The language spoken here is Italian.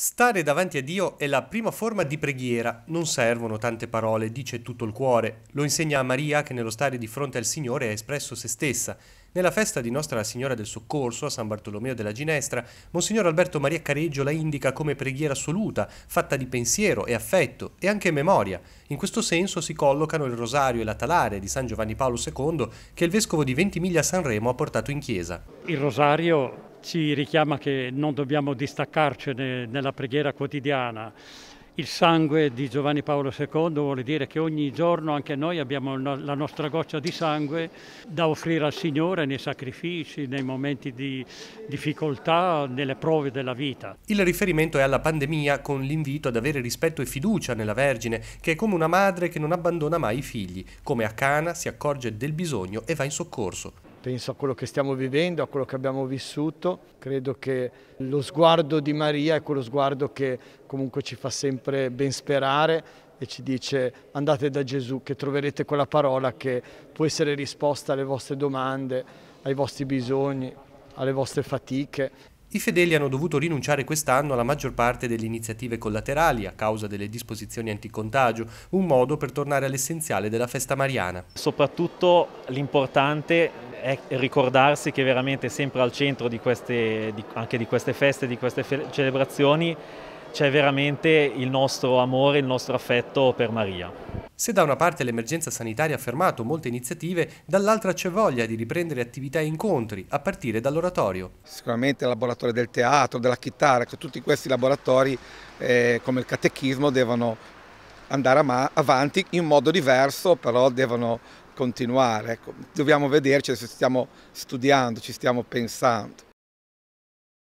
Stare davanti a Dio è la prima forma di preghiera, non servono tante parole, dice tutto il cuore. Lo insegna a Maria che nello stare di fronte al Signore ha espresso se stessa. Nella festa di Nostra Signora del Soccorso a San Bartolomeo della Ginestra, Monsignor Alberto Maria Careggio la indica come preghiera assoluta, fatta di pensiero e affetto e anche memoria. In questo senso si collocano il rosario e la talare di San Giovanni Paolo II che il vescovo di Ventimiglia Sanremo ha portato in chiesa. Il rosario ci richiama che non dobbiamo distaccarcene nella preghiera quotidiana. Il sangue di Giovanni Paolo II vuole dire che ogni giorno anche noi abbiamo la nostra goccia di sangue da offrire al Signore nei sacrifici, nei momenti di difficoltà, nelle prove della vita. Il riferimento è alla pandemia con l'invito ad avere rispetto e fiducia nella Vergine, che è come una madre che non abbandona mai i figli, come a Cana si accorge del bisogno e va in soccorso penso a quello che stiamo vivendo, a quello che abbiamo vissuto. Credo che lo sguardo di Maria è quello sguardo che comunque ci fa sempre ben sperare e ci dice andate da Gesù che troverete quella parola che può essere risposta alle vostre domande, ai vostri bisogni, alle vostre fatiche. I fedeli hanno dovuto rinunciare quest'anno alla maggior parte delle iniziative collaterali a causa delle disposizioni anticontagio, un modo per tornare all'essenziale della festa mariana. Soprattutto l'importante è ricordarsi che veramente sempre al centro di queste, di, anche di queste feste, di queste fe celebrazioni, c'è veramente il nostro amore, il nostro affetto per Maria. Se da una parte l'emergenza sanitaria ha fermato molte iniziative, dall'altra c'è voglia di riprendere attività e incontri, a partire dall'oratorio. Sicuramente il laboratorio del teatro, della chitarra, ecco, tutti questi laboratori eh, come il catechismo devono andare avanti in modo diverso, però devono continuare. Ecco, dobbiamo vederci se stiamo studiando, ci stiamo pensando.